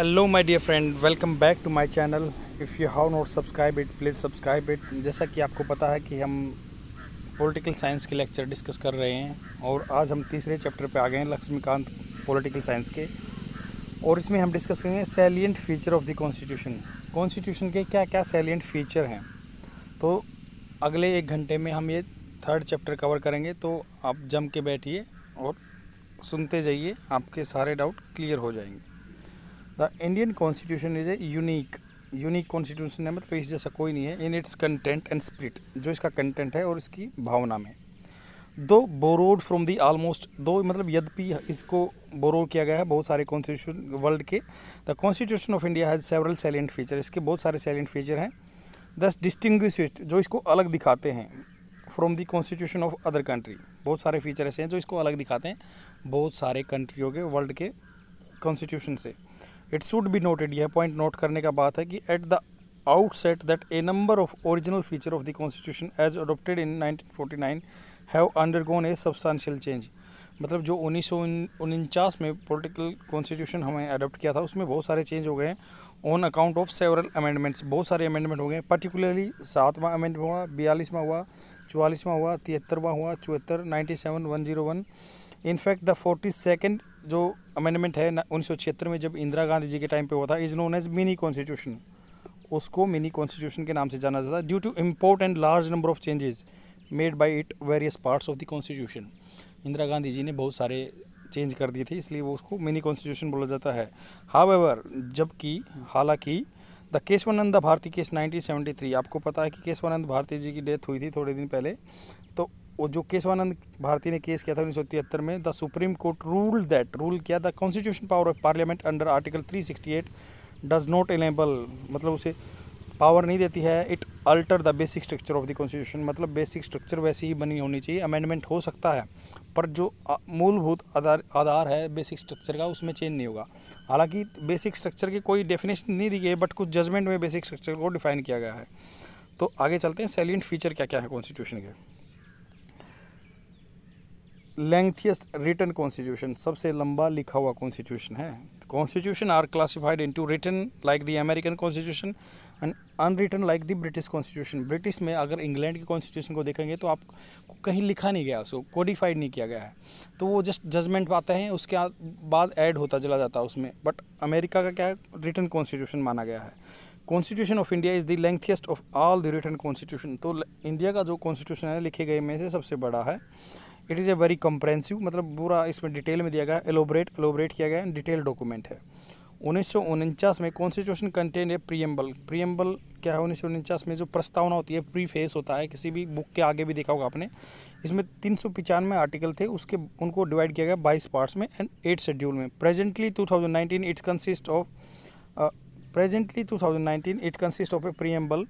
Hello my dear friend welcome back to my channel if you have not subscribe it please subscribe it जैसा कि आपको पता है कि हम पॉलिटिकल साइंस के लेक्चर डिस्कस कर रहे हैं और आज हम तीसरे चैप्टर पे आ गए हैं लक्ष्मीकांत पॉलिटिकल साइंस के और इसमें हम डिस्कस करेंगे salient feature of the constitution constitution के क्या क्या सैलियंट फीचर हैं तो अगले एक घंटे में हम ये थर्ड चैप्टर कवर करेंगे तो आप जम के बैठिए और सुनते जाइए आपके सारे डाउट क्लियर हो जाएंगे the Indian constitution is a unique unique constitution है मतलब इस जैसा कोई नहीं है in its content and spirit जो इसका कंटेंट है और इसकी भावना में दो बोरोड फ्रॉम दी आलमोस्ट दो मतलब यद्यपि इसको बोरो किया गया है बहुत सारे कॉन्स्टिट्यूशन वर्ल्ड के the constitution of India has several salient feature इसके बहुत सारे सैलेंट फीचर हैं दस डिस्टिंग जो इसको अलग दिखाते हैं from the constitution of other country बहुत सारे फीचर ऐसे हैं जो इसको अलग दिखाते हैं बहुत सारे कंट्रियों के वर्ल्ड के कॉन्स्टिट्यूशन से इट शुड बी नोटेड यह पॉइंट नोट करने का बात है कि at the outset that a number of original feature of the constitution as adopted in 1949 have undergone a substantial change मतलब जो उन्नीस में पॉलिटिकल कॉन्स्टिट्यूशन हमें अडोप्ट किया था उसमें बहुत सारे चेंज हो गए हैं on account of several amendments बहुत सारे अमेंडमेंट हो गए पर्टिकुलरली सातवां अमेंडमेंट हुआ बयालीसवां हुआ चवालीसवां हुआ तिहत्तरवां हुआ चौहत्तर ninety seven one zero one in fact the forty second जो अमेंडमेंट है उन्नीस सौ छिहत्तर में जब इंदिरा गांधी जी के टाइम पे हुआ था is known as mini constitution उसको मिनी कॉन्स्टिट्यूशन के नाम से जाना जाता है due to import and large number of changes made by it various parts of the constitution Indira Gandhi ji ने बहुत सारे चेंज कर दिए थे इसलिए वो उसको मिनी कॉन्स्टिट्यूशन बोला जाता है हाव एवर जबकि हालांकि द केशवानंद भारती केस 1973 आपको पता है कि केशवानंद भारती जी की डेथ हुई थी थोड़े दिन पहले तो वो जो केशवानंद भारती ने केस किया था उन्नीस में the supreme court rule that rule किया the constitution power of parliament under article 368 does not enable मतलब उसे पावर नहीं देती है it alter the basic structure of the constitution मतलब बेसिक स्ट्रक्चर वैसी ही बनी होनी चाहिए अमेंडमेंट हो सकता है पर जो मूलभूत आधार आधार है बेसिक स्ट्रक्चर का उसमें चेंज नहीं होगा हालांकि बेसिक स्ट्रक्चर की कोई डेफिनेशन नहीं दी गई बट कुछ जजमेंट में बेसिक स्ट्रक्चर को डिफाइन किया गया है तो आगे चलते हैं सैलेंट फीचर क्या क्या है कॉन्स्टिट्यूशन के लेंथियस्ट रिटर्न कॉन्स्टिट्यूशन सबसे लंबा लिखा हुआ कॉन्स्टिट्यूशन है constitution are classified into written like the American constitution and unwritten like the British constitution British में अगर इंग्लैंड की कॉन्स्टिट्यूशन को देखेंगे तो आप कहीं लिखा नहीं गया उसको कोडिफाइड नहीं किया गया है तो वो जस्ट जजमेंट आते हैं उसके बाद ऐड होता चला जाता है उसमें बट अमेरिका का क्या है रिटर्न कॉन्स्टिट्यूशन माना गया है constitution of India is the lengthiest of all the written constitution तो इंडिया का जो कॉन्स्टिट्यूशन है लिखे गए में से सबसे बड़ा है it is a very comprehensive मतलब पूरा इसमें डिटेल में दिया गया एलोबरेट एलोबरेट किया गया डिटेल डॉक्यूमेंट है उन्नीस में कॉन्स्टिट्यूशन कंटेन है प्रियम्बल प्रियम्बल क्या है उन्नीस में जो प्रस्तावना होती है प्रीफेस होता है किसी भी बुक के आगे भी देखा होगा आपने इसमें तीन सौ आर्टिकल थे उसके उनको डिवाइड किया गया बाईस पार्ट्स में एंड एट शेड्यूल में presently 2019 its consist of presently 2019 it consist of a preamble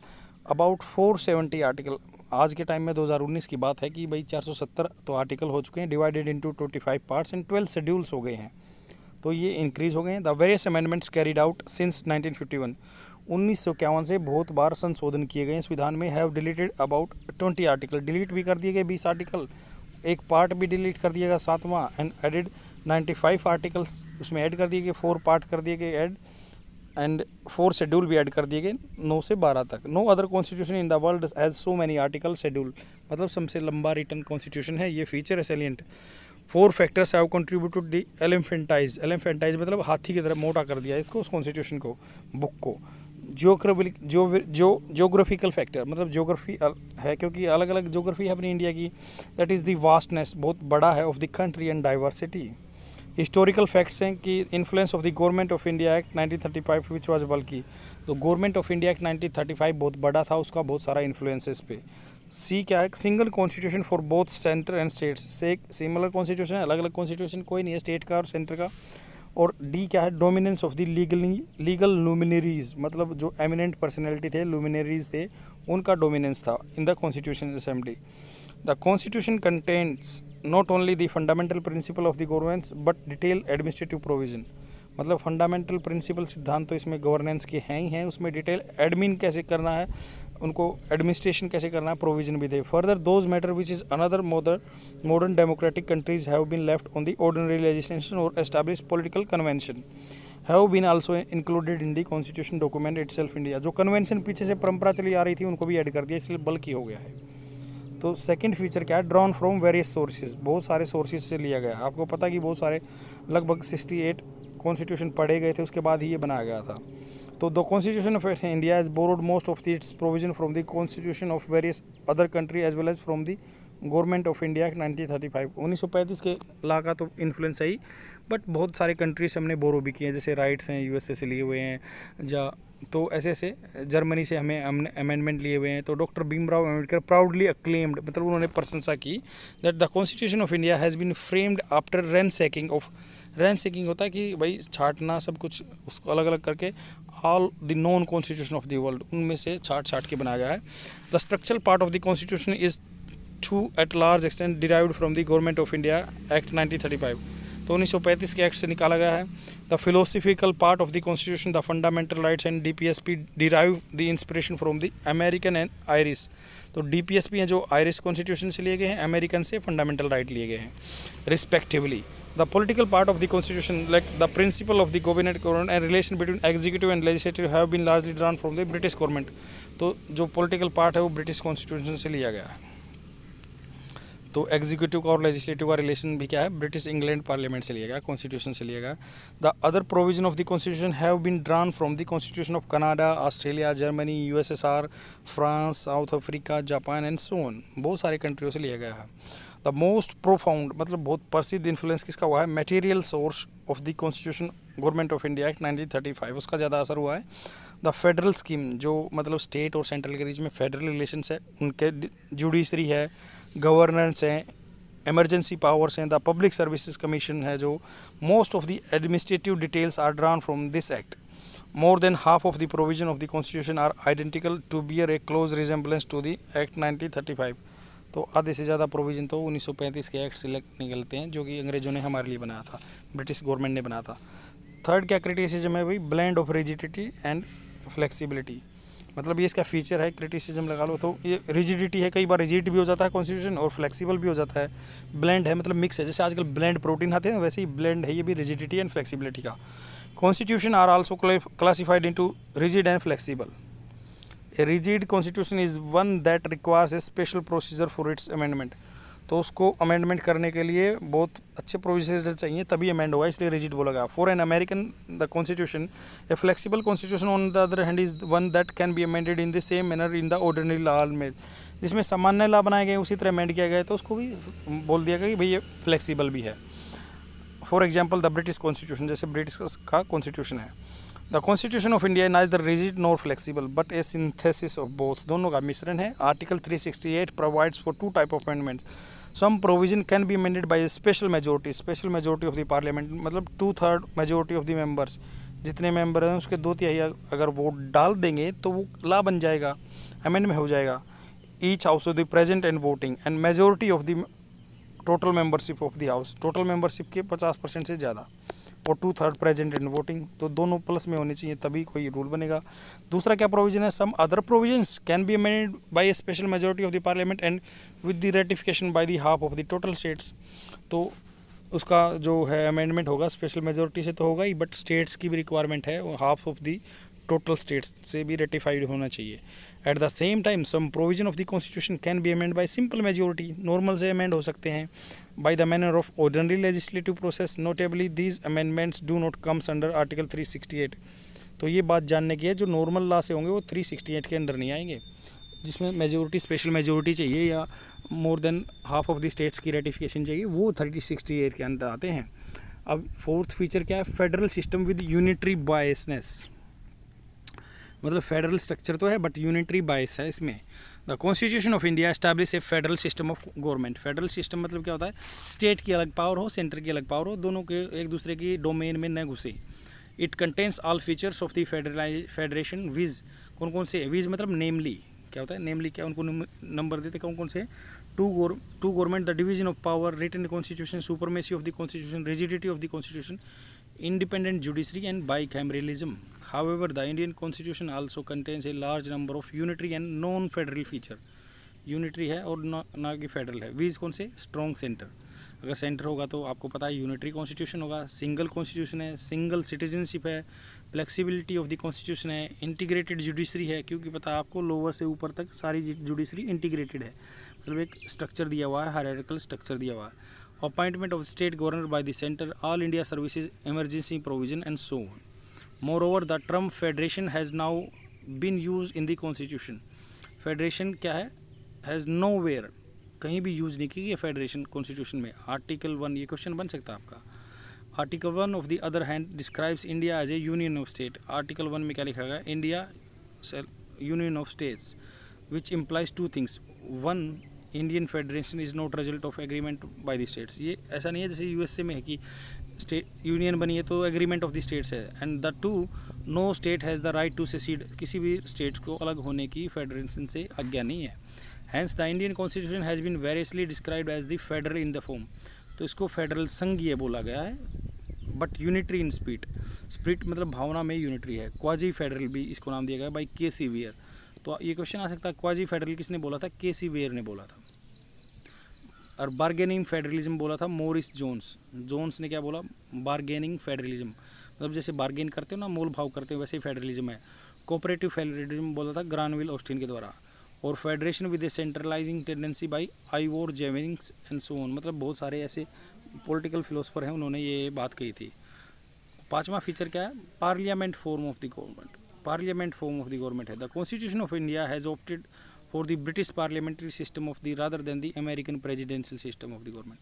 about four article आज के टाइम में 2019 की बात है कि भाई 470 तो आर्टिकल हो चुके हैं divided into 25 parts and 12 schedules हो गए हैं तो ये इंक्रीज हो गए हैं the various amendments carried out since 1951 1951 से बहुत बार संशोधन किए गए इस विधान में have deleted about twenty article delete भी कर दिए गए बीस आर्टिकल एक पार्ट भी डिलीट कर दिएगा सातवां एंड एडिड नाइन्टी आर्टिकल्स उसमें ऐड कर दिए गए फोर पार्ट कर दिए गए एड एंड फोर शेड्यूल भी ऐड कर दिए गए नौ से बारह तक no other constitution in the world has so many article schedule मतलब सबसे लंबा रिटर्न कॉन्स्टिट्यूशन है ये फीचर है salient four factors have contributed the elephantize elephantize मतलब हाथी की तरह मोटा कर दिया इसको उस कॉन्स्टिट्यूशन को बुक को जियोग्राफिक जो जो जियोग्राफिकल फैक्टर मतलब जियोग्राफी है क्योंकि अलग अलग जियोग्राफी है अपनी इंडिया की दैट इज़ दी वास्टनेस बहुत बड़ा है of the country and diversity historical facts हैं कि influence of the government of India act 1935 which was बल्कि तो गवर्नमेंट ऑफ इंडिया एक्ट 1935 बहुत बड़ा था उसका बहुत सारा इन्फ्लुएंस इस पे सी क्या है single constitution for both centre and states से एक सिमिलर कॉन्स्टिट्यूशन अलग अलग कॉन्स्टिट्यूशन कोई नहीं है स्टेट का और सेंटर का और डी क्या है dominance of the legally legal luminaries मतलब जो एमिनेंट पर्सनैलिटी थे लुमिनरीज थे उनका डोमिनेंस था in the constitution assembly The Constitution contains not only the fundamental principle of the governance but detailed administrative provision मतलब फंडामेंटल प्रिंसिपल सिद्धांत तो इसमें गवर्नेंस के हैं ही हैं उसमें डिटेल एडमिन कैसे करना है उनको एडमिनिस्ट्रेशन कैसे करना है प्रोविजन भी the further those matter which is another other modern democratic countries have been left on the ordinary legislation और establish political convention have been also included in the constitution document itself India जो convention पीछे से परंपरा चली आ रही थी उनको भी ऐड कर दिया इसलिए बल्कि हो गया है तो सेकंड फीचर क्या है ड्रॉन फ्रॉम वेरियस सोर्सेज बहुत सारे सोर्सेज से लिया गया आपको पता कि बहुत सारे लगभग 68 कॉन्स्टिट्यूशन पढ़े गए थे उसके बाद ही ये बनाया गया था तो the constitution of India is borrowed most of its provision from the constitution of various other country as well as from the government of India thirty five उन्नीस सौ पैंतीस के ला का तो इन्फ्लुएंस है ही बट बहुत सारे कंट्री से हमने बोरो भी किए हैं जैसे राइट्स हैं यू एस ए से लिए हुए हैं या तो ऐसे ऐसे जर्मनी से हमें हमने अमेंडमेंट लिए हुए हैं तो doctor Bhimrao Ambedkar proudly acclaimed मतलब उन्होंने प्रशंसा की that the constitution of India has been framed after ransacking of ransacking होता है कि भाई छाटना सब कुछ उसको अलग अलग करके all the known constitution of the world उनमें से छाट छाट के बनाया गया है the structural part of the constitution is to at large extent derive from the government of India act nineteen thirty five तो 1935 के एक्ट से निकाला गया है the philosophical part of the constitution the fundamental rights and D P S P derive the inspiration from the American and iris तो D P S P हैं जो iris constitution से लिए गए हैं अमेरिकन से फंडामेंटल राइट लिए गए हैं respectively the political part of the constitution like the principle of the government and relation between executive and legislative have been largely drawn from the British government तो जो पोलिटिकल पार्ट है वो British constitution से लिया गया है तो executive का और लेजिस्लेटिव का रिलेशन भी क्या है ब्रिटिश इंग्लैंड पार्लियामेंट से लिया गया कॉन्स्टिट्यूशन से लिया गया the other provision of the constitution have been drawn from the constitution of Canada Australia Germany USSR France South Africa Japan and so on बहुत सारे कंट्रियों से लिया गया है द मोस्ट प्रोफाउंड मतलब बहुत प्रसिद्ध इन्फ्लुएंस किसका हुआ है material source of the constitution government of India act nineteen उसका ज़्यादा असर हुआ है द फेडरल स्कीम जो मतलब स्टेट और सेंट्रल के बीच में फेडरल रिलेशन है उनके जुडिशरी है गवर्नेंस हैं एमरजेंसी पावर्स हैं द पब्लिक सर्विसेज कमीशन है जो most of the administrative details are drawn from this act more than half of the provision of the constitution are identical to bear a close resemblance to the act 1935 तो आधे से ज़्यादा provision तो 1935 के act से निकलते हैं जो कि अंग्रेज़ों ने हमारे लिए बनाया था ब्रिटिश गवर्नमेंट ने बनाया था थर्ड क्या क्रिटिसिजम है भाई blend of rigidity and flexibility मतलब ये इसका फीचर है क्रिटिसिज्म लगा लो तो ये रिजिडिटी है कई बार रिजिड भी हो जाता है कॉन्स्टिट्यूशन और फ्लेक्सिबल भी हो जाता है ब्लेंड है मतलब मिक्स है जैसे आजकल ब्लेंड प्रोटीन आते हैं वैसे ही ब्लेंड है ये भी रिजिडिटी एंड फ्लेक्सिबिलिटी का constitution are also classified into rigid and flexible a rigid constitution is one that requires a special procedure for its amendment तो उसको अमेंडमेंट करने के लिए बहुत अच्छे प्रोविजन चाहिए तभी अमेंड होगा इसलिए रिजिट बोला गया for an American the constitution a flexible constitution on the other hand is one that can be amended in the same manner in the ordinary law में जिसमें सामान्य लॉ बनाए गए उसी तरह अमेंड किया गया तो उसको भी बोल दिया गया कि भाई ये फ्लेक्सीबल भी है for example the British constitution जैसे ब्रिटिश का कॉन्स्टिट्यूशन है द कॉन्स्टिट्यूशन ऑफ इंडिया नाज the rigid nor flexible but a synthesis of both दोनों का मिश्रण है article 368 provides for two type of amendments some provision can be amended by special majority special majority of the parliament मतलब two third majority of the members जितने member हैं उसके दो तिहाई अगर वोट डाल देंगे तो वो ला बन जाएगा अमेंड में हो जाएगा each house of the present and voting and majority of the total membership of the house total membership के पचास परसेंट से ज़्यादा और two third present in voting तो दोनों प्लस में होने चाहिए तभी कोई रूल बनेगा दूसरा क्या प्रोविजन है some other provisions can be amended by a special majority of the parliament and with the ratification by the half of the total states तो उसका जो है अमेंडमेंट होगा स्पेशल मेजोरिटी से तो होगा ही बट स्टेट्स की भी रिक्वायरमेंट है half of the total states से भी रेटिफाइड होना चाहिए at the same time some provision of the constitution can be amend by simple majority normal से अमेंड हो सकते हैं by the manner of ordinary legislative process notably these amendments do not comes under article 368 तो ये बात जानने की है जो नॉर्मल लॉ से होंगे वो 368 के अंडर नहीं आएंगे जिसमें मेजोरिटी स्पेशल मेजोरिटी चाहिए या more than half of the states की रेटिफिकेशन चाहिए वो थर्टी सिक्सटी एट के अंदर आते हैं अब फोर्थ फीचर क्या है federal system with unitary biasness मतलब फेडरल स्ट्रक्चर तो है बट यूनिटरी बाइस है इसमें the constitution of India establish a federal system of government federal system मतलब क्या होता है स्टेट की अलग पावर हो सेंटर की अलग पावर हो दोनों के एक दूसरे की डोमेन में न घुसे it contains all features of the federalize federation viz कौन कौन से विज मतलब नेमली क्या होता है नेमली क्या उनको नंबर देते कौन कौन से टू गोर two government the division of power written constitution supremacy of the constitution rigidity of the constitution independent judiciary and bicameralism However, the Indian constitution also contains a large number of unitary and non-federal feature. Unitary है और ना ना कि federal है वीज कौन से strong centre अगर सेंटर होगा तो आपको पता है यूनिटरी कॉन्स्टिट्यूशन होगा सिंगल कॉन्स्टिट्यूशन है सिंगल सिटीजनशिप है फ्लेक्सिबिलिटी ऑफ द कॉन्स्टिट्यूशन है इंटीग्रेटेड जुडिशरी है क्योंकि पता है आपको लोअर से ऊपर तक सारी जुडिशरी इंटीग्रेटेड है मतलब एक स्ट्रक्चर दिया हुआ है हायरार्किकल स्ट्रक्चर दिया हुआ है appointment of state governor by the centre all India services emergency provision and so on more the term federation has now been use in the constitution federation क्या है हैज़ नो वेयर कहीं भी use नहीं की गई federation constitution में article one ये question बन सकता है आपका article one of the other hand describes India as a union of state article one में क्या लिखा गया India union of states which implies two things one Indian federation is not result of agreement by the states ये ऐसा नहीं है जैसे USA में है कि स्टेट यूनियन बनी है तो एग्रीमेंट ऑफ द स्टेट्स है and the two no state has the right to cede किसी भी स्टेट को अलग होने की फेडरेशन से आज्ञा नहीं है hence the Indian constitution has been variously describe as the federal in the form तो इसको फेडरल संघीय बोला गया है but unitary in spirit spirit मतलब भावना में यूनिटरी है क्वाजी फेडरल भी इसको नाम दिया गया बाई के सी वियर तो ये क्वेश्चन आ सकता है क्वाजी फेडरल किसने बोला था के सी वियर ने बोला था और बार्गेनिंग फेडरलिज्म बोला था मोरिस जोन्स जोन्स ने क्या बोला बार्गेनिंग फेडरलिज्म मतलब जैसे बार्गेन करते हो ना मोल भाव करते हो वैसे ही फेडरलिज्म है कोऑपरेटिव फेडरलिज्म बोला था ग्रानविल ऑस्टिन के द्वारा और federation with a centralising tendency by Ivor Jennings and so on मतलब बहुत सारे ऐसे पोलिटिकल फिलोसफर हैं उन्होंने ये बात कही थी पाँचवा फीचर क्या है parliament form of the government parliament form of the government है the constitution of India has opted for the British parliamentary system of the rather than the American presidential system of the government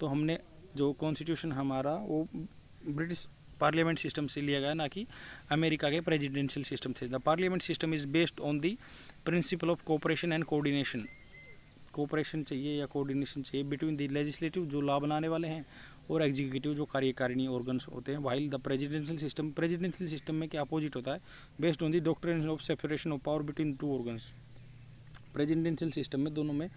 तो हमने जो constitution हमारा वो British parliament system से लिया गया ना कि अमेरिका के प्रेजिडेंशियल सिस्टम से the parliament system is based on the principle of cooperation and coordination cooperation चाहिए या कोऑर्डिनेशन चाहिए बिटवीन द लेजिस्लेटिव जो लॉ बनाने वाले हैं और एग्जीक्यूटिव जो कार्यकारिणी ऑर्गन्स होते हैं while the presidential system presidential system में क्या अपोजिट होता है based on the doctor of separation of power between two organs presidential system में दोनों में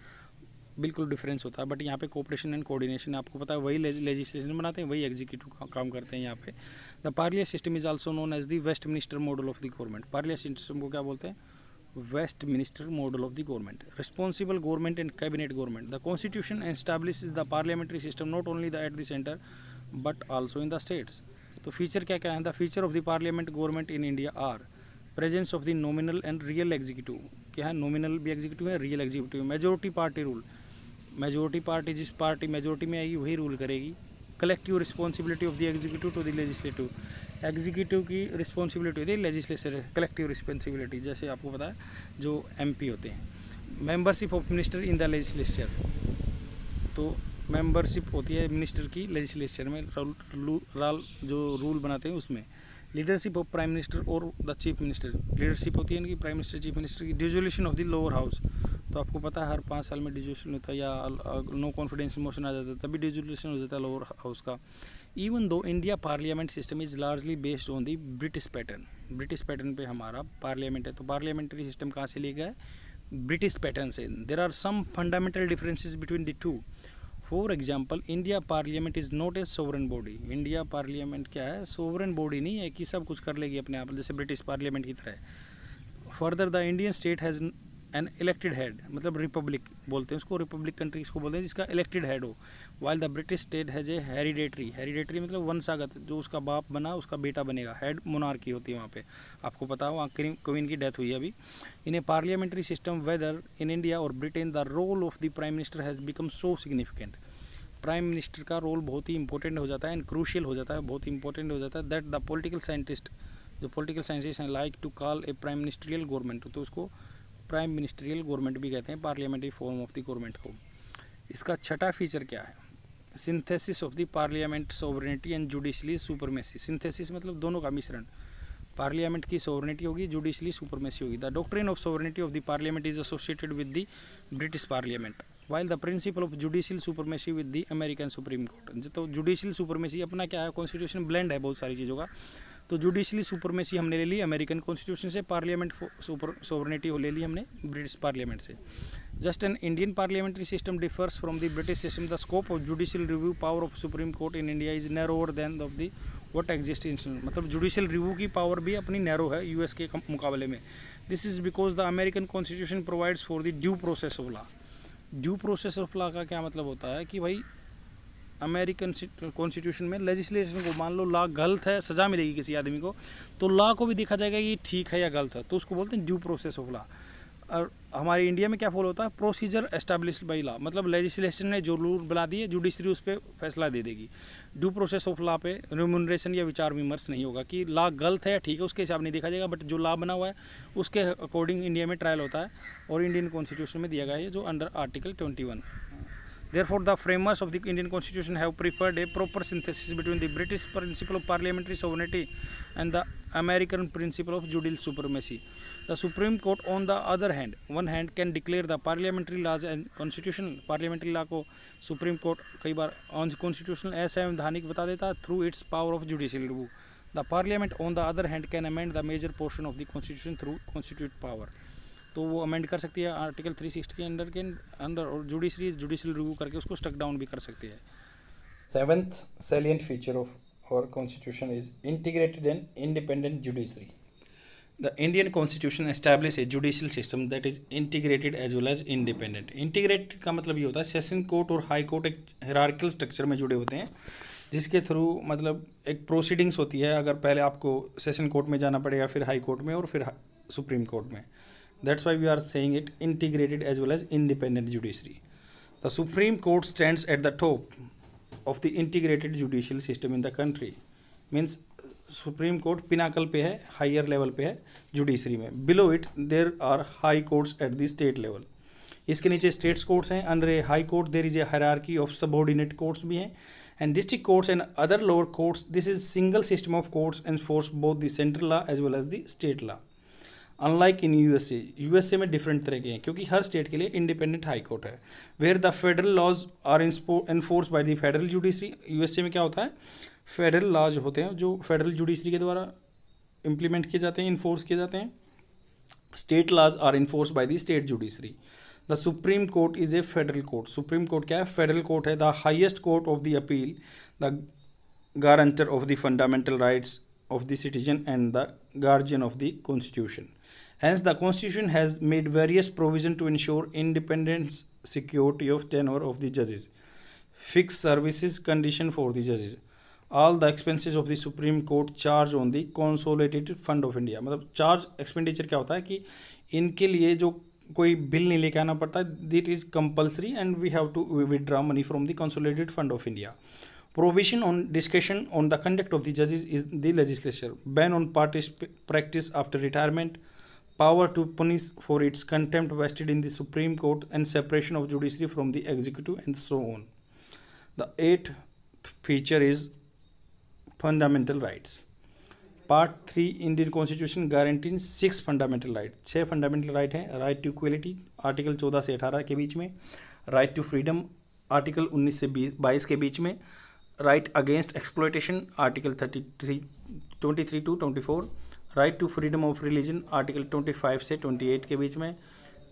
बिल्कुल डिफरेंस होता है बट यहाँ पे कोऑपरेशन एंड कोऑर्डिनेशन आपको पता है वही लेजिस्लेशन बनाते हैं वही एग्जीक्यूटिव का, काम करते हैं यहाँ पे द पार्लिया system is also known as the Westminster model of the government पार्लिया सिस्टम को क्या बोलते हैं Westminster model of the government responsible government and cabinet government the constitution establish the parliamentary system not only the at the centre but also in the states तो feature क्या क्या है the feature of the parliament government in India are presence of the nominal and real executive क्या है nominal भी executive है real executive majority party rule majority party जिस party majority में आएगी वही रूल करेगी collective responsibility of the executive to the legislative executive की रिस्पॉन्सिबिलिटी होती है लेजिस्लेचर कलेक्टिव रिस्पॉन्सिबिलिटी जैसे आपको पता है जो एम होते हैं membership of minister in the legislature तो मेंबरशिप होती है मिनिस्टर की लेजिस्लेचर में रूल जो रूल बनाते हैं उसमें लीडरशिप ऑफ प्राइम मिनिस्टर और द चीफ मिनिस्टर लीडरशिप होती है इनकी प्राइम मिनिस्टर चीफ मिनिस्टर की dissolution of the lower house तो आपको पता है हर पाँच साल में डिजोल्यूशन होता है या नो कॉन्फिडेंस मोशन आ जाता है तभी डिजोल्यूशन हो जाता है लोअर हाउस का even though India parliament system is largely based on the British pattern British pattern पे हमारा पार्लियामेंट है तो पार्लियामेंट्री सिस्टम कहाँ से लिया गया है ब्रिटिश पैटर्न से there are some fundamental differences between the two for example India parliament is not a sovereign body India parliament क्या है सोवरन बॉडी नहीं है कि सब कुछ कर लेगी अपने आप जैसे ब्रिटिश पार्लियामेंट की तरह further the Indian state has an elected head मतलब रिपब्लिक बोलते हैं उसको रिपब्लिक कंट्री इसको बोलते हैं जिसका इलेक्टेड हेड हो while the British state has a hereditary hereditary मतलब वंशागत जो उसका बाप बना उसका बेटा बनेगा हेड मोनार्की होती है वहाँ पे आपको पता हो वहाँ क्वीन की डेथ हुई है अभी in a parliamentary system whether in India और Britain the role of the prime minister has become so significant prime minister का रोल बहुत ही इंपॉर्टेंट हो जाता है एंड क्रूशियल हो जाता है बहुत ही इंपॉर्टेंट हो जाता है दैट द पोलिटिकल साइंटिस्ट जो पोलिटिकल साइंटिस्ट हैं like to call a prime ministerial government तो उसको प्राइम मिनिस्ट्रियल गवर्नमेंट भी कहते हैं parliamentary form of the government को इसका छठा फीचर क्या है synthesis of the parliament sovereignty and judicially supremacy synthesis मतलब दोनों का मिश्रण पार्लियामेंट की सोवरेनिटी होगी जुडिशली सुपरमेसी होगी the doctrine of sovereignty of the parliament is associated with the British parliament while the principle of judicial supremacy with the American supreme court तो judicial supremacy अपना क्या है कॉन्स्टिट्यूशन ब्लेंड है बहुत सारी चीज़ों का तो जुडिशली सुपरमेसी हमने ले ली अमेरिकन कॉन्स्टिट्यूशन से पार्लियामेंट सुपर सोवर्निटी ले ली हमने ब्रिटिश पार्लियामेंट से just an Indian parliamentary system differs from the British system the scope of judicial review power of supreme court in India is narrower than of the what exist मतलब judicial review की power भी अपनी narrow है US के मुकाबले में this is because the American constitution provides for the due process of law due process of law का क्या मतलब होता है कि भाई अमेरिकन कॉन्स्टिट्यूशन में लेजिस्लेशन को मान लो लॉ गलत है सज़ा मिलेगी किसी आदमी को तो लॉ को भी देखा जाएगा ये ठीक है या गलत है तो उसको बोलते हैं ड्यू प्रोसेस ऑफ लॉ और हमारे इंडिया में क्या फॉलो होता है प्रोसीजर एस्टेब्लिश बाई लॉ मतलब लेजिस्लेशन ने जो रूल बना दिए जुडिशरी उस पर फैसला दे देगी ड्यू प्रोसेस ऑफ लॉ पे रिम्यूनरेशन या विचार विमर्श नहीं होगा कि लॉ गलत है ठीक है उसके हिसाब नहीं देखा जाएगा बट जो लॉ बना हुआ है उसके अकॉर्डिंग इंडिया में ट्रायल होता है और इंडियन कॉन्स्टिट्यूशन में दिया गया है जो under article twenty Therefore, the framers of the Indian Constitution have preferred a proper synthesis between the British principle of parliamentary sovereignty and the American principle of judicial supremacy. The Supreme Court, on the other hand, one hand can declare the parliamentary laws and constitutional parliamentary law Supreme Court कई बार unconstitutional असंवैधानिक बता देता through its power of judicial review. The Parliament, on the other hand, can amend the major portion of the Constitution through constituted power. तो वो amend कर सकती है article 360 के अंडर के अंडर और जुडिशरी जुडिशल रिव्यू करके उसको स्टक डाउन भी कर सकती है seventh salient feature of our constitution is integrated and independent judiciary the Indian constitution establish a judicial system that is integrated as well as independent integrate का मतलब ये होता है सेशन कोर्ट और हाई कोर्ट एक हेरारिकल स्ट्रक्चर में जुड़े होते हैं जिसके थ्रू मतलब एक प्रोसीडिंग्स होती है अगर पहले आपको सेशन कोर्ट में जाना पड़ेगा फिर हाई कोर्ट में और फिर सुप्रीम कोर्ट में that's why we are saying it integrated as well as independent judiciary the supreme court stands at the top of the integrated judicial system in the country means supreme court pinnacle पे है higher level पे है judiciary में below it there are high courts at the state level इसके नीचे states courts हैं under a high court there is a hierarchy of subordinate courts भी हैं and district courts and other lower courts this is single system of courts enforce both the central law as well as the state law unlike in USA USA में different तरह के हैं क्योंकि हर state के लिए इंडिपेंडेंट हाई कोर्ट है where the federal laws are enforce by the federal judiciary USA में क्या होता है फेडरल लॉज होते हैं जो फेडरल जुडिशरी के द्वारा इम्प्लीमेंट किए जाते हैं इन्फोर्स किए जाते हैं state laws are enforce by the state judiciary the supreme court is a federal court supreme court क्या है फेडरल कोर्ट है the highest court of the appeal the guarantor of the fundamental rights of the citizen and the guardian of the constitution Hence, the Constitution has made various provision to ensure independence, security of tenure of the judges, fixed services condition for the judges. All the expenses of the Supreme Court charge on the consolidated fund of India. मतलब charge expenditure क्या होता है कि इनके लिए जो कोई bill नहीं लेके आना पड़ता that is compulsory and we have to withdraw money from the consolidated fund of India prohibition on discretion on the conduct of the judges is the legislature ban on parties practice after retirement power to punish for its contempt vested in the Supreme Court and separation of judiciary from the executive and so on. The eighth feature is fundamental rights. Part three Indian constitution guarantees six fundamental right छः fundamental right हैं right to equality article चौदह से अठारह के बीच में right to freedom article उन्नीस से बीस बाईस के बीच में right against exploitation article thirty three twenty three to twenty four right to freedom of religion article 25 से 28 के बीच में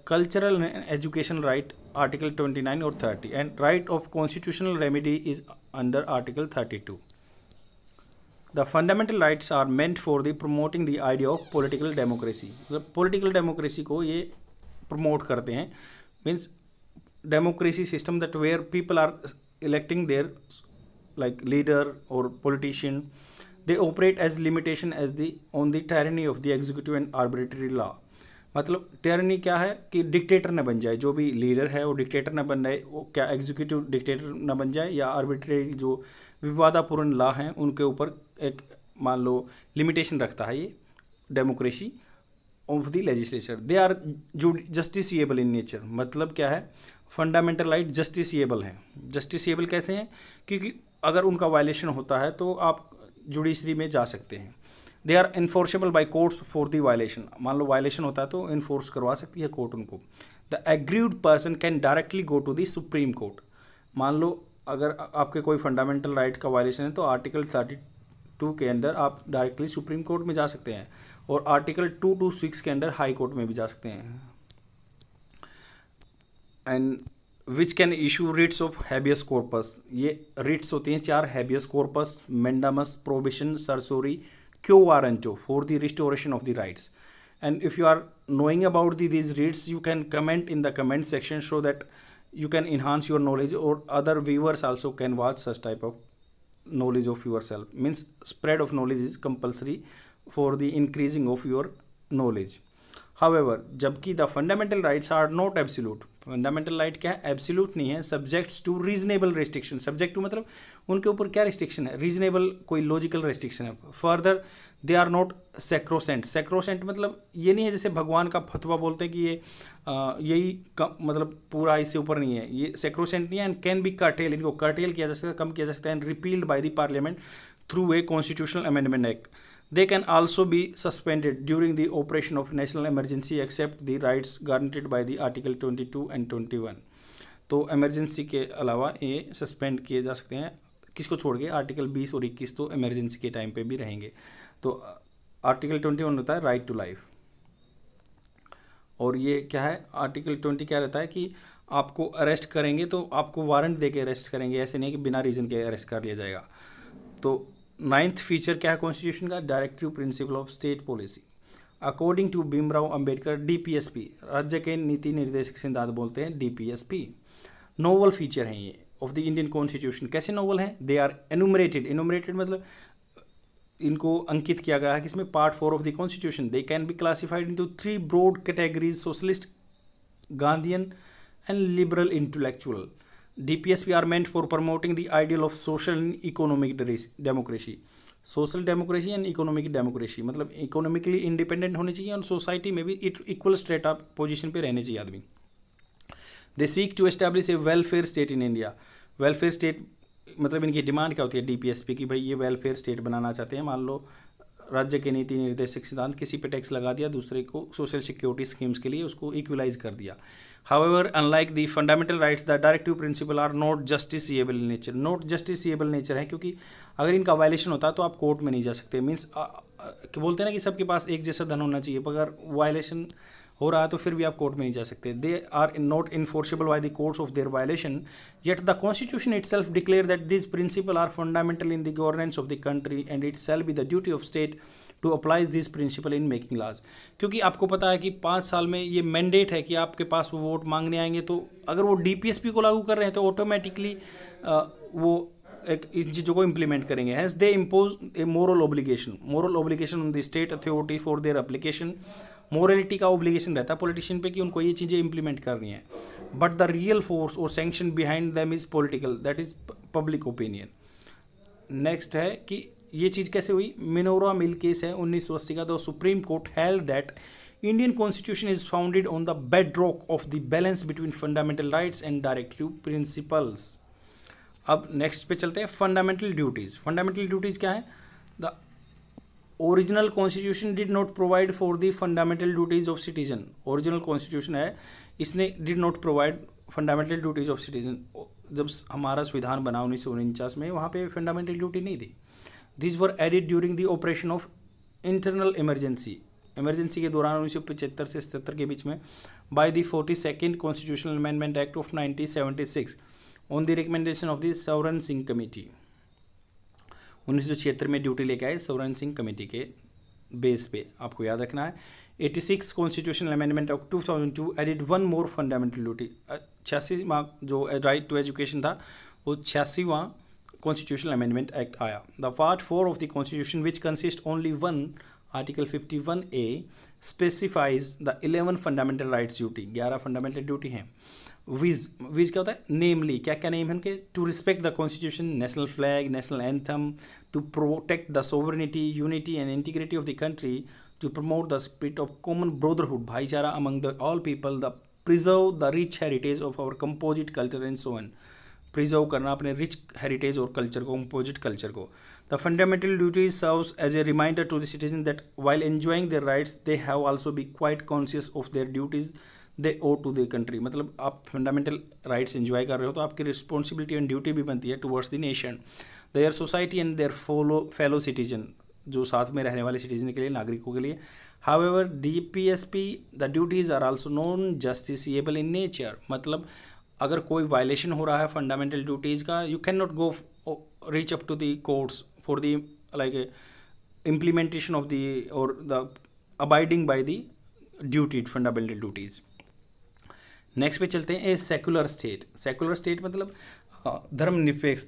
cultural and education right article 29 और 30 and right of constitutional remedy is under article 32 the fundamental rights are meant for the promoting the idea of political democracy मतलब political democracy को ये promote करते हैं means democracy system that where people are electing their like leader और politician they operate as limitation as the on the tyranny of the executive and arbitrary law मतलब tyranny क्या है कि dictator न बन जाए जो भी लीडर है वो डिक्टेटर ना बन जाए वो क्या एग्जीक्यूटिव डिक्टेटर ना बन जाए या आर्बिट्री जो विवादापूर्ण लॉ हैं उनके ऊपर एक मान लो लिमिटेशन रखता है ये democracy of the legislature they are जो जस्टिसिएबल इन नेचर मतलब क्या है फंडामेंटल राइट जस्टिसिएबल हैं जस्टिसिएबल कैसे हैं क्योंकि अगर उनका वायलेशन होता है तो आप जुडिशरी में जा सकते हैं they are enforceable by courts for the violation मान लो वायलेशन होता है तो इन्फोर्स करवा सकती है कोर्ट उनको the aggrieved person can directly go to the supreme court मान लो अगर आपके कोई फंडामेंटल राइट right का वायलेशन है तो आर्टिकल थर्टी टू के अंदर आप डायरेक्टली सुप्रीम कोर्ट में जा सकते हैं और आर्टिकल टू टू सिक्स के अंदर हाई कोर्ट में भी जा सकते हैं and Which can issue writs of habeas corpus. ये writs होती हैं चार habeas corpus mandamus probation certiorari quo warranto for the restoration of the and if you are knowing about the, these writs, you can comment in the comment section so that you can enhance your knowledge or other viewers also can watch such type of knowledge of yourself means spread of knowledge is compulsory for the increasing of your knowledge however jabki the fundamental rights are not absolute fundamental right क्या है absolute नहीं है subjects to reasonable restriction subject to मतलब उनके ऊपर क्या restriction है reasonable कोई लॉजिकल रेस्ट्रिक्शन है further they are not sacrosanct sacrosanct मतलब ये नहीं है जैसे भगवान का फतवा बोलते हैं कि ये यही मतलब पूरा इससे ऊपर नहीं है ये सेक्रोसेंट नहीं है एंड कैन बी कर्टेल इनको कर्टेल किया जा सकता है कम किया जा सकता है and repealed by the parliament through a constitutional amendment act They can also be suspended during the operation of national emergency except the rights guaranteed by the Article 22 and 21. तो emergency ke alawa ye suspend kiye ja sakte hain kisko chhod ke article 20 aur 21 तो emergency के time पे भी रहेंगे तो article 21 hota hai right to life और ये क्या है आर्टिकल ट्वेंटी क्या रहता है कि आपको अरेस्ट करेंगे तो आपको वारंट दे के अरेस्ट करेंगे ऐसे नहीं कि बिना रीज़न के अरेस्ट कर लिया जाएगा तो नाइन्थ फीचर क्या है कॉन्स्टिट्यूशन का directive principle of state policy according to Bhimrao Ambedkar DPSP राज्य के नीति निर्देशक सिद्धांत बोलते हैं डीपीएसपी नोवल फीचर हैं ये ऑफ द इंडियन कॉन्स्टिट्यूशन कैसे नोवल हैं दे आर एनुमरेटेड एनुमरेटेड मतलब इनको अंकित किया गया है कि इसमें part four of the constitution they can be classified into three broad categories socialist Gandhian and liberal intellectual D P S DPSP are meant for promoting the ideal of social and economic democracy social democracy and economic democracy मतलब economically independent होनी चाहिए और society में भी it equal state आप position पर रहने चाहिए आदमी they seek to establish a welfare state in India welfare state मतलब इनकी डिमांड क्या होती है डी पी एस पी की भाई ये वेलफेयर स्टेट बनाना चाहते हैं मान लो राज्य के नीति निर्देशक सिद्धांत किसी पर टैक्स लगा दिया दूसरे को सोशल सिक्योरिटी स्कीम्स के लिए उसको इक्वलाइज कर दिया However, unlike the fundamental rights, the directive principle are not justiciable in nature. Not justiciable nature है क्योंकि अगर इनका वायलेशन होता तो आप कोर्ट में नहीं जा सकते मीन्स कि बोलते हैं ना कि सबके पास एक जैसा धन होना चाहिए पर अगर वायलेशन हो रहा है तो फिर भी आप कोर्ट में नहीं जा सकते they are not enforceable by the courts of their violation yet the constitution it self declare that this principle are fundamental in the governance of the country and it shall be the duty of state to apply this principle in making laws क्योंकि आपको पता है कि पाँच साल में ये mandate है कि आपके पास वो वोट मांगने आएंगे तो अगर वो डी को लागू कर रहे हैं तो ऑटोमेटिकली वो एक इन चीज़ों को इम्प्लीमेंट करेंगे hence they impose a moral obligation moral obligation on the state authority for their application morality का ऑब्लिगेशन रहता है पॉलिटिशियन पे कि उनको ये चीज़ें इंप्लीमेंट करनी है बट द रियल फोर्स और sanction behind them is political that is public opinion next है कि ये चीज़ कैसे हुई मिनोरा मिल केस है अस्सी का तो supreme court held that Indian constitution is founded on the bedrock of the balance between fundamental rights and directive principles अब नेक्स्ट पे चलते हैं फंडामेंटल ड्यूटीज़ फंडामेंटल ड्यूटीज़ क्या है the original constitution did not provide for the fundamental duties of citizen original constitution है इसने did not provide fundamental duties of citizen जब हमारा संविधान बना उन्नीस सौ उनचास में वहाँ पे फंडामेंटल ड्यूटी नहीं थी these were added during the operation of internal emergency emergency के दौरान उन्नीस सौ पचहत्तर से सतहत्तर के बीच में by the forty second constitutional amendment act of nineteen seventy six on the recommendation of the Swaran Singh committee उन्नीस सौ छिहत्तर में ड्यूटी लेके आए सौरन सिंह कमेटी के बेस पे आपको याद रखना है eighty six constitutional amendment of two thousand two added one more fundamental duty छियासी जो राइट टू एजुकेशन था वो छियासीवा कॉन्स्टिट्यूशन अमेंडमेंट एक्ट आया the part four of the constitution which consist only one article fifty one A specifies the eleven fundamental rights duty ग्यारह fundamental duty हैं which Vij क्या होता है नेमली क्या क्या नेम है उनके to respect the constitution national flag national anthem to protect the sovereignty unity and integrity of the country to promote the spirit of common brotherhood भाईचारा among the all people the preserve the rich heritage of our composite culture and so on preserve करना अपने rich heritage और culture को composite culture को the fundamental duty serve as a reminder to the citizen that while enjoying there rights they have also be quite conscious of their duties they owe to the country मतलब आप fundamental rights enjoy कर रहे हो तो आपकी responsibility and duty भी बनती है towards the nation their society and their follow fellow citizen जो साथ में रहने वाले सिटीजन के लिए नागरिकों के लिए however D P S P the duties are also non justiciable in nature मतलब अगर कोई वायलेशन हो रहा है फंडामेंटल ड्यूटीज़ का you can not go reach up to the courts for the like implementation of the और the abiding by the duty fundamental duties next पे चलते हैं a secular state secular state मतलब धर्मनिरपेक्ष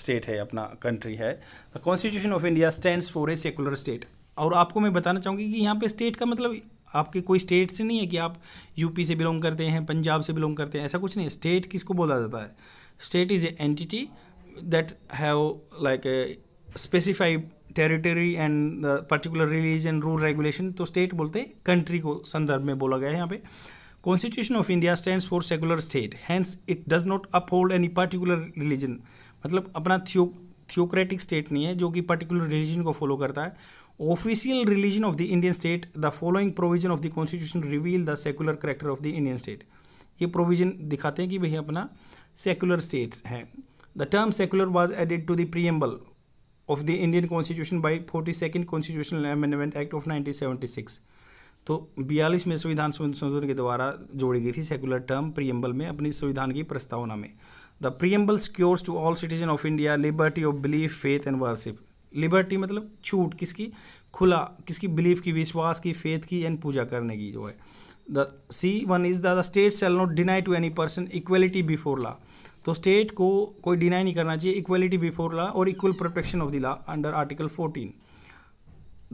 स्टेट है अपना country है the constitution of India stand for a secular state और आपको मैं बताना चाहूँगी कि यहाँ पे स्टेट का मतलब आपके कोई स्टेट से नहीं है कि आप यूपी से बिलोंग करते हैं पंजाब से बिलोंग करते हैं ऐसा कुछ नहीं स्टेट किसको बोला जाता है state is a entity that have like specified territory and particular religion rule regulation तो स्टेट बोलते हैं कंट्री को संदर्भ में बोला गया है यहाँ पे constitution of India stand for secular state hence it does not uphold any particular religion मतलब अपना थियो थियोक्रेटिक स्टेट नहीं है जो कि पर्टिकुलर रिलीजन को फॉलो करता है official religion of the Indian state the following provision of the constitution reveal the secular character of the Indian state ये प्रोविजन दिखाते हैं कि भाई अपना सेकुलर स्टेट्स हैं the term secular was added to the preamble of the Indian constitution by forty second constitution amendment act of nineteen seventy six तो बयालीस में संविधान संशोधन के द्वारा जोड़ी गई थी सेकुलर टर्म प्रियम्बल में अपनी संविधान की प्रस्तावना में the preamble secures to all citizen of India liberty of belief faith and worship liberty मतलब छूट किसकी खुला किसकी बिलीफ की विश्वास की फेथ की एंड पूजा करने की जो है the C one is the state shall not deny to any person equality before law तो स्टेट को कोई डिनाई नहीं करना चाहिए इक्वलिटी बिफोर लॉ और equal protection of the law under article fourteen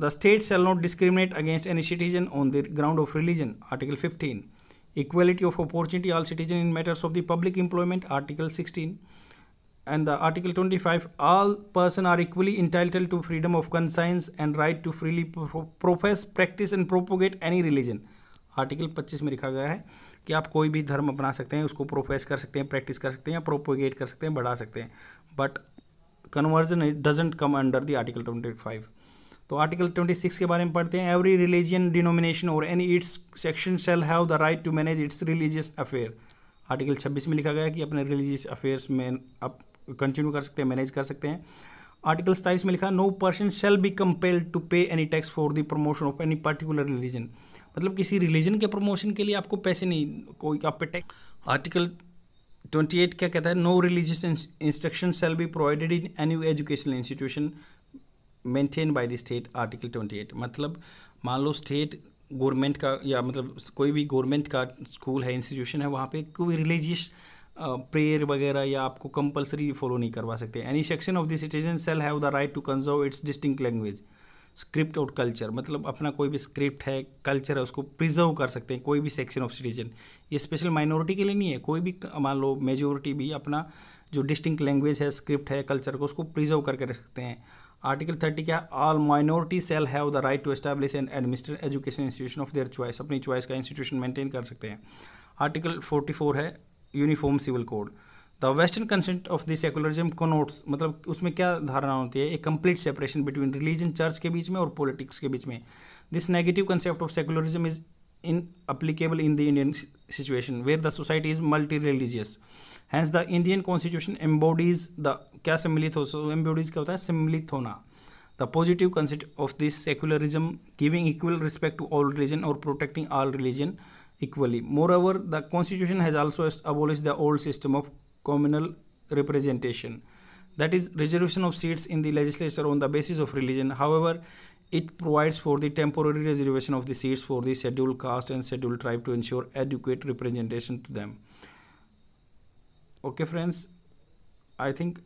the state shall not discriminate against any citizen on the ground of religion article fifteen equality of opportunity all citizen in matters of the public employment article sixteen and the article 25 all person are equally entitled to freedom of conscience and right to freely profess practice and propagate any religion article 25 में लिखा गया है कि आप कोई भी धर्म अपना सकते हैं उसको प्रोफेस कर सकते हैं प्रैक्टिस कर सकते हैं या प्रोपोगेट कर सकते हैं बढ़ा सकते हैं but conversion it doesn't come under the article 25 तो आर्टिकल 26 के बारे में पढ़ते हैं एवरी रिलीजियन डिनोमिनेशन और any its section shall have the right to manage its religious affair article 26 में लिखा गया कि अपने रिलीजियस अफेयर्स में अप कंटिन्यू कर सकते हैं मैनेज कर सकते हैं आर्टिकल सताइस में लिखा no person shall be compelled to pay any tax for the promotion of any particular religion मतलब किसी रिलीजन के प्रमोशन के लिए आपको पैसे नहीं कोई आप पे टैक्स आर्टिकल ट्वेंटी एट क्या कहता है no religious instruction shall be provided in any educational institution maintain by the state article twenty eight मतलब मान लो स्टेट गवर्नमेंट का या मतलब कोई भी गवर्नमेंट का स्कूल है इंस्टीट्यूशन है वहाँ पे कोई रिलीजियस प्रेयर वगैरह या आपको कंपलसरी फॉलो नहीं करवा सकते any section of the citizen shall have the right to conserve its distinct language script और कल्चर मतलब अपना कोई भी स्क्रिप्ट है कल्चर है उसको प्रिजर्व कर सकते हैं कोई भी सेक्शन ऑफ सिटीजन ये स्पेशल माइनॉरिटी के लिए नहीं है कोई भी मान लो मेजोरिटी भी अपना जो डिस्टिंक्ट लैंग्वेज है स्क्रिप्ट है कल्चर को उसको प्रिजर्व करके रख सकते हैं आर्टिकल थर्टी क्या all minority shall have the right to establish and administer education institution of their choice अपनी चॉइस का इंस्टीट्यूशन मेंटेन कर सकते हैं आर्टिकल फोर्टी फोर है uniform civil code the western consent of the secularism connotes मतलब उसमें क्या धारणा होती है एक complete separation between religion church के बीच में और पॉलिटिक्स के बीच में this negative concept of secularism is inapplicable in the Indian situation where the society is multi religious hence the Indian constitution embodies the क्या सम्मिलित हो एम्बॉडीज क्या होता है सम्मिलित होना the positive concept of this secularism giving equal respect to all religion और protecting all religion equally. Moreover, the constitution has also abolished the old system of communal representation that is reservation of seats in the legislature on the basis of religion. However, it provides for the temporary reservation of the seats for the scheduled caste and scheduled tribe to ensure adequate representation to them. Okay friends, I think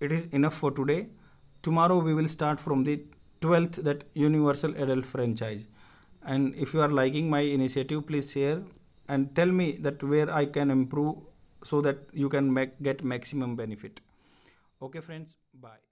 it is enough for today. Tomorrow we will start from the 12th that universal adult franchise and if you are liking my initiative please share and tell me that where I can improve so that you can make, get maximum benefit okay friends bye